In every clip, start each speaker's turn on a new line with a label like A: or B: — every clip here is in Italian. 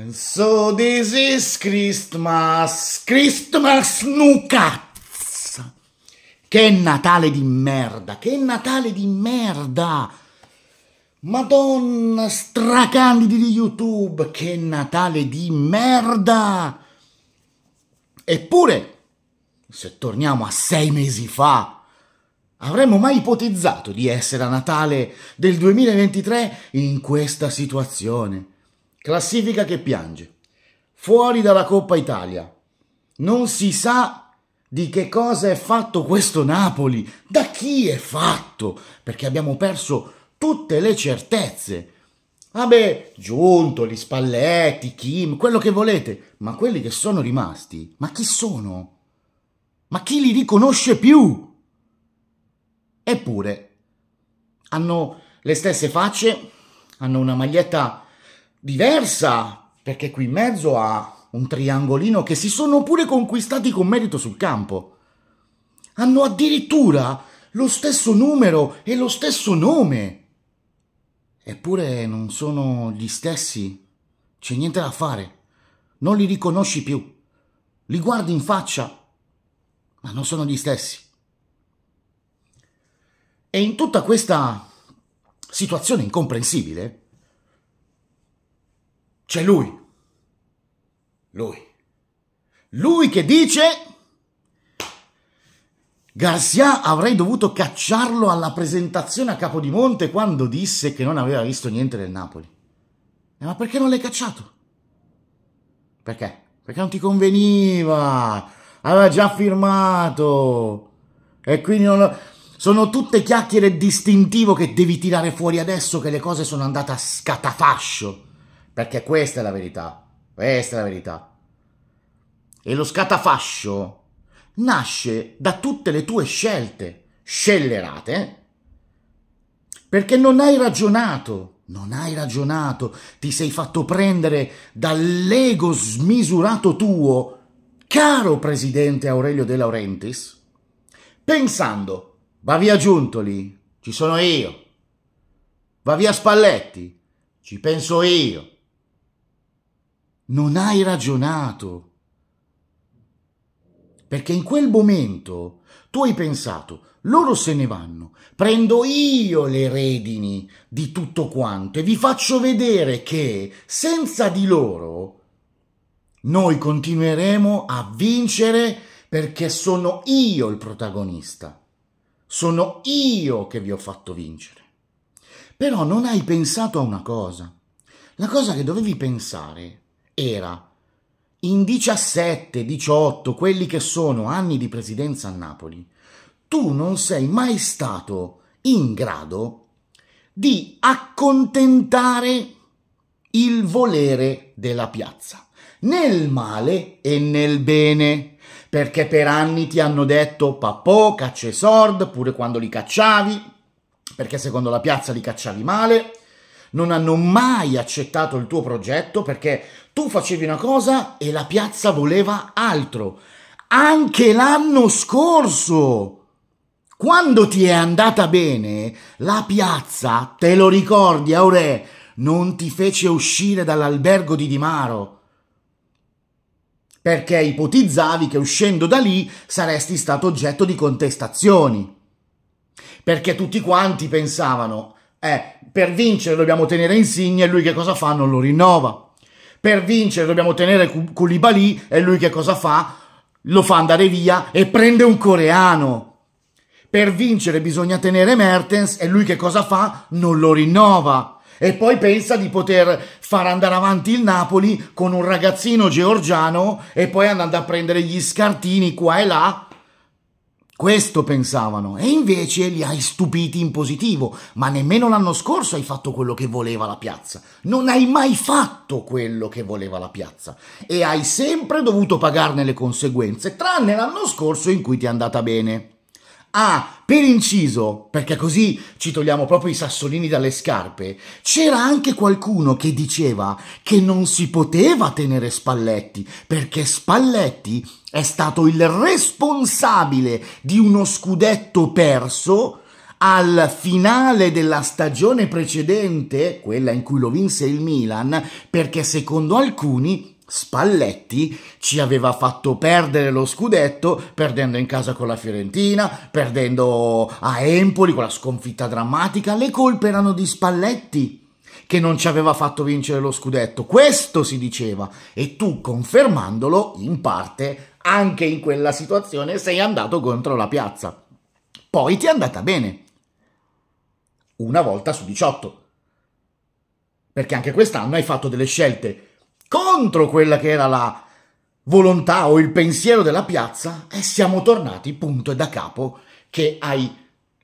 A: And so this is Christmas, Christmas nucaz! Che Natale di merda, che Natale di merda! Madonna, stracandidi di YouTube, che Natale di merda! Eppure, se torniamo a sei mesi fa, avremmo mai ipotizzato di essere a Natale del 2023 in questa situazione? Classifica che piange. Fuori dalla Coppa Italia. Non si sa di che cosa è fatto questo Napoli, da chi è fatto, perché abbiamo perso tutte le certezze. Vabbè, giunto, gli Spalletti, Kim, quello che volete, ma quelli che sono rimasti, ma chi sono? Ma chi li riconosce più? Eppure, hanno le stesse facce, hanno una maglietta diversa, perché qui in mezzo ha un triangolino che si sono pure conquistati con merito sul campo. Hanno addirittura lo stesso numero e lo stesso nome. Eppure non sono gli stessi. C'è niente da fare. Non li riconosci più. Li guardi in faccia, ma non sono gli stessi. E in tutta questa situazione incomprensibile, c'è lui. Lui. Lui che dice Garcia avrei dovuto cacciarlo alla presentazione a Capodimonte quando disse che non aveva visto niente del Napoli. Eh, ma perché non l'hai cacciato? Perché? Perché non ti conveniva. Aveva già firmato. E quindi non Sono tutte chiacchiere distintivo che devi tirare fuori adesso che le cose sono andate a scatafascio. Perché questa è la verità. Questa è la verità. E lo scatafascio nasce da tutte le tue scelte scellerate perché non hai ragionato. Non hai ragionato, ti sei fatto prendere dall'ego smisurato tuo, caro presidente Aurelio De Laurentiis, pensando, va via Giuntoli, ci sono io, va via Spalletti, ci penso io, non hai ragionato. Perché in quel momento tu hai pensato, loro se ne vanno, prendo io le redini di tutto quanto e vi faccio vedere che senza di loro noi continueremo a vincere perché sono io il protagonista, sono io che vi ho fatto vincere. Però non hai pensato a una cosa. La cosa che dovevi pensare era in 17, 18, quelli che sono anni di presidenza a Napoli, tu non sei mai stato in grado di accontentare il volere della piazza, nel male e nel bene, perché per anni ti hanno detto papò, caccia e sord, pure quando li cacciavi, perché secondo la piazza li cacciavi male, non hanno mai accettato il tuo progetto perché tu facevi una cosa e la piazza voleva altro. Anche l'anno scorso. Quando ti è andata bene, la piazza, te lo ricordi, Aure, non ti fece uscire dall'albergo di Di Maro perché ipotizzavi che uscendo da lì saresti stato oggetto di contestazioni. Perché tutti quanti pensavano, eh, per vincere dobbiamo tenere Insigne e lui che cosa fa? Non lo rinnova. Per vincere dobbiamo tenere Koulibaly e lui che cosa fa? Lo fa andare via e prende un coreano. Per vincere bisogna tenere Mertens e lui che cosa fa? Non lo rinnova. E poi pensa di poter far andare avanti il Napoli con un ragazzino georgiano e poi andando a prendere gli scartini qua e là questo pensavano e invece li hai stupiti in positivo, ma nemmeno l'anno scorso hai fatto quello che voleva la piazza. Non hai mai fatto quello che voleva la piazza e hai sempre dovuto pagarne le conseguenze, tranne l'anno scorso in cui ti è andata bene. Ah, per inciso, perché così ci togliamo proprio i sassolini dalle scarpe, c'era anche qualcuno che diceva che non si poteva tenere Spalletti, perché Spalletti è stato il responsabile di uno scudetto perso al finale della stagione precedente, quella in cui lo vinse il Milan, perché secondo alcuni Spalletti ci aveva fatto perdere lo scudetto perdendo in casa con la Fiorentina, perdendo a Empoli con la sconfitta drammatica, le colpe erano di Spalletti che non ci aveva fatto vincere lo scudetto, questo si diceva e tu confermandolo in parte anche in quella situazione sei andato contro la piazza. Poi ti è andata bene, una volta su 18, perché anche quest'anno hai fatto delle scelte contro quella che era la volontà o il pensiero della piazza e siamo tornati punto e da capo che hai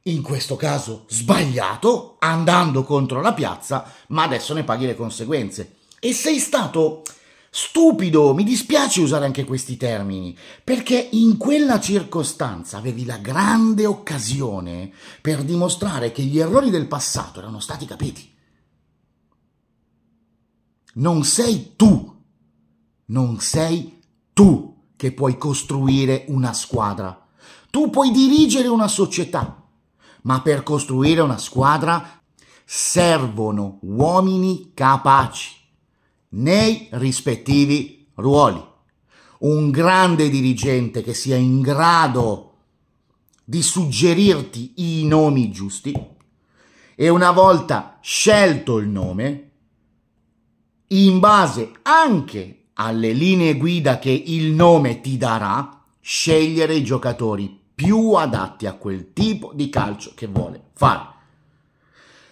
A: in questo caso sbagliato andando contro la piazza ma adesso ne paghi le conseguenze e sei stato stupido mi dispiace usare anche questi termini perché in quella circostanza avevi la grande occasione per dimostrare che gli errori del passato erano stati capiti non sei tu, non sei tu che puoi costruire una squadra. Tu puoi dirigere una società, ma per costruire una squadra servono uomini capaci nei rispettivi ruoli. Un grande dirigente che sia in grado di suggerirti i nomi giusti e una volta scelto il nome in base anche alle linee guida che il nome ti darà, scegliere i giocatori più adatti a quel tipo di calcio che vuole fare.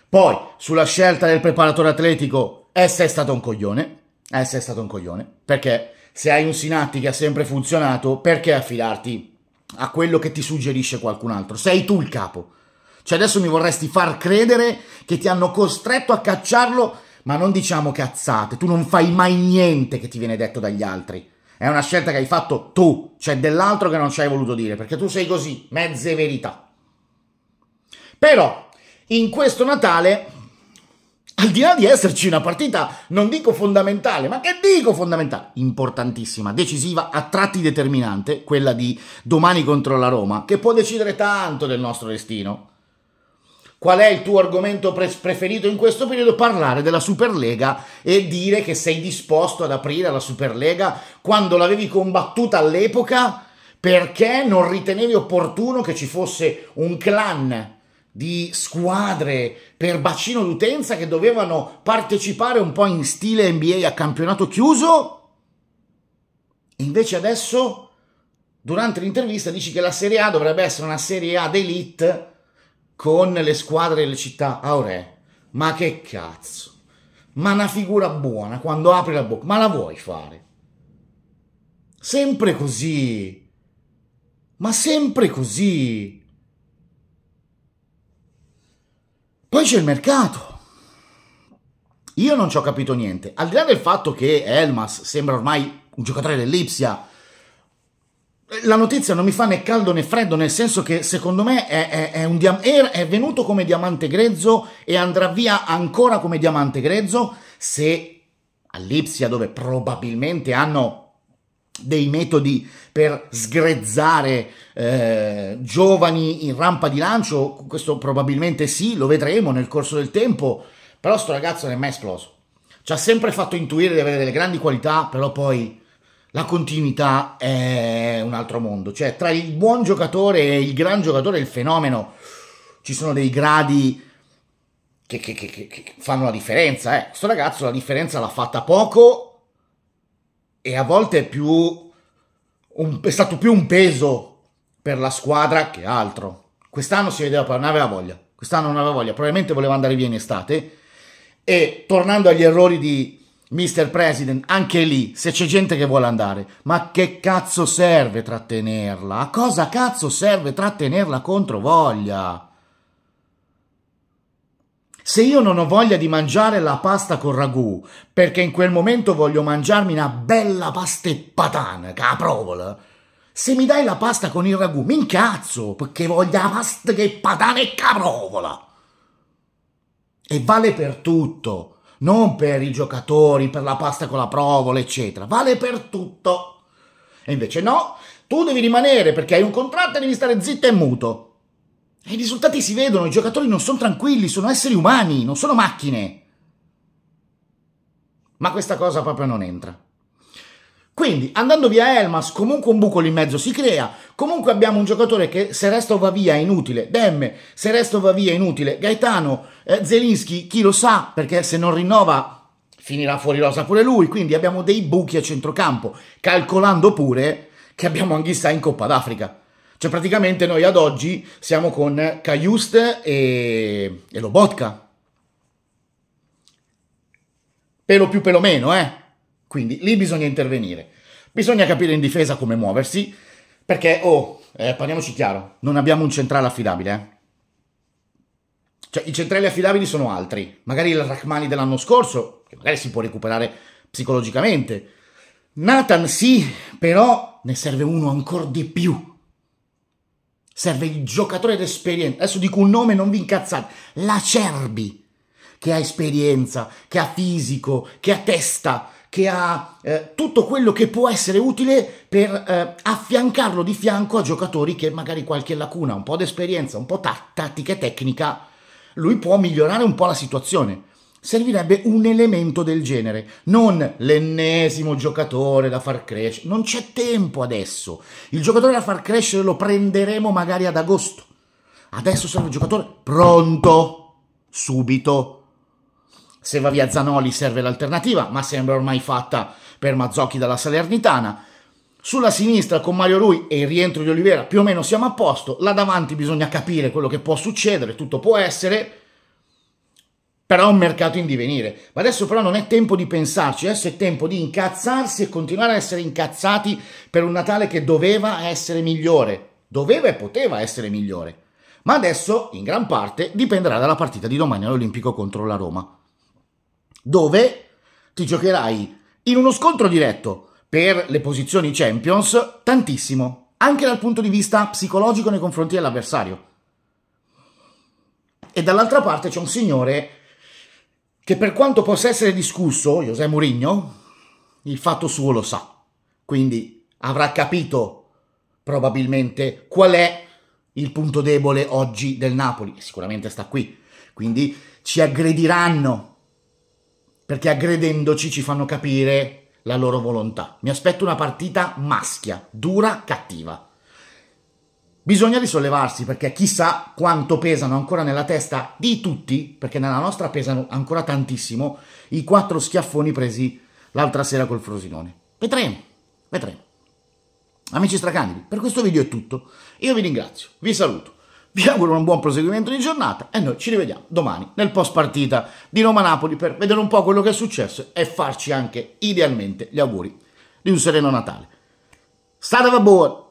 A: Poi, sulla scelta del preparatore atletico, essa è stato un coglione, essa è stato un coglione, perché se hai un Sinatti che ha sempre funzionato, perché affidarti a quello che ti suggerisce qualcun altro? Sei tu il capo. Cioè adesso mi vorresti far credere che ti hanno costretto a cacciarlo ma non diciamo cazzate, tu non fai mai niente che ti viene detto dagli altri. È una scelta che hai fatto tu, c'è dell'altro che non ci hai voluto dire, perché tu sei così, mezze verità. Però, in questo Natale, al di là di esserci una partita, non dico fondamentale, ma che dico fondamentale? Importantissima, decisiva, a tratti determinante, quella di domani contro la Roma, che può decidere tanto del nostro destino qual è il tuo argomento pre- preferito in questo periodo, parlare della Superlega e dire che sei disposto ad aprire la Superlega quando l'avevi combattuta all'epoca perché non ritenevi opportuno che ci fosse un clan di squadre per bacino d'utenza che dovevano partecipare un po' in stile NBA a campionato chiuso. Invece adesso, durante l'intervista, dici che la Serie A dovrebbe essere una Serie A d'elite con le squadre e le città. Aure, ma che cazzo? Ma una figura buona quando apri la bocca, ma la vuoi fare? Sempre così. Ma sempre così. Poi c'è il mercato. Io non ci ho capito niente. Al di là del fatto che Elmas sembra ormai un giocatore dell'Ipsia, la notizia non mi fa né caldo né freddo, nel senso che secondo me è, è, è, un diam- è venuto come diamante grezzo e andrà via ancora come diamante grezzo se all'Ipsia, dove probabilmente hanno dei metodi per sgrezzare eh, giovani in rampa di lancio, questo probabilmente sì, lo vedremo nel corso del tempo, però sto ragazzo non è mai esploso. Ci ha sempre fatto intuire di avere delle grandi qualità, però poi la continuità è un altro mondo. Cioè, tra il buon giocatore e il gran giocatore, il fenomeno, ci sono dei gradi che, che, che, che fanno la differenza. Eh. Questo ragazzo la differenza l'ha fatta poco e a volte è, più un, è stato più un peso per la squadra che altro. Quest'anno si vedeva, non aveva voglia. Quest'anno non aveva voglia, probabilmente voleva andare via in estate. E tornando agli errori di Mr. President, anche lì, se c'è gente che vuole andare, ma che cazzo serve trattenerla? A cosa cazzo serve trattenerla contro voglia? Se io non ho voglia di mangiare la pasta con ragù, perché in quel momento voglio mangiarmi una bella pasta e patana, caprovola, se mi dai la pasta con il ragù, mi incazzo, perché voglio la pasta che patana e caprovola. E vale per tutto non per i giocatori, per la pasta con la provola, eccetera, vale per tutto. E invece no, tu devi rimanere perché hai un contratto e devi stare zitto e muto. E i risultati si vedono, i giocatori non sono tranquilli, sono esseri umani, non sono macchine. Ma questa cosa proprio non entra. Quindi andando via Elmas comunque un buco lì in mezzo si crea, comunque abbiamo un giocatore che se Resto va via è inutile, Demme se Resto va via è inutile, Gaetano, eh, Zelinski chi lo sa perché se non rinnova finirà fuori rosa pure lui, quindi abbiamo dei buchi a centrocampo, calcolando pure che abbiamo Anghissa in Coppa d'Africa. Cioè praticamente noi ad oggi siamo con Caiust e, e Lobotka. Pelo più pelo meno, eh quindi lì bisogna intervenire. Bisogna capire in difesa come muoversi, perché, oh, eh, parliamoci chiaro, non abbiamo un centrale affidabile. Eh? Cioè, i centrali affidabili sono altri. Magari il Rachmani dell'anno scorso, che magari si può recuperare psicologicamente. Nathan sì, però ne serve uno ancora di più. Serve il giocatore d'esperienza. Adesso dico un nome, non vi incazzate. Lacerbi, che ha esperienza, che ha fisico, che ha testa, che ha eh, tutto quello che può essere utile per eh, affiancarlo di fianco a giocatori che magari qualche lacuna, un po' di esperienza, un po' tattica e tecnica, lui può migliorare un po' la situazione. Servirebbe un elemento del genere, non l'ennesimo giocatore da far crescere. Non c'è tempo adesso. Il giocatore da far crescere lo prenderemo magari ad agosto. Adesso serve un giocatore pronto, subito. Se va via Zanoli serve l'alternativa, ma sembra ormai fatta per Mazzocchi dalla Salernitana. Sulla sinistra con Mario Rui e il rientro di Oliveira più o meno siamo a posto, là davanti bisogna capire quello che può succedere, tutto può essere, però è un mercato in divenire. Ma adesso però non è tempo di pensarci, adesso è tempo di incazzarsi e continuare a essere incazzati per un Natale che doveva essere migliore, doveva e poteva essere migliore. Ma adesso, in gran parte, dipenderà dalla partita di domani all'Olimpico contro la Roma dove ti giocherai in uno scontro diretto per le posizioni Champions tantissimo, anche dal punto di vista psicologico nei confronti dell'avversario. E dall'altra parte c'è un signore che per quanto possa essere discusso, José Mourinho, il fatto suo lo sa. Quindi avrà capito probabilmente qual è il punto debole oggi del Napoli. sicuramente sta qui. Quindi ci aggrediranno perché aggredendoci ci fanno capire la loro volontà. Mi aspetto una partita maschia, dura, cattiva. Bisogna risollevarsi perché chissà quanto pesano ancora nella testa di tutti, perché nella nostra pesano ancora tantissimo, i quattro schiaffoni presi l'altra sera col Frosinone. Vedremo, vedremo. Amici stracandidi, per questo video è tutto. Io vi ringrazio, vi saluto. Vi auguro un buon proseguimento di giornata e noi ci rivediamo domani nel post partita di Roma-Napoli per vedere un po' quello che è successo e farci anche idealmente gli auguri di un sereno Natale. State a buon!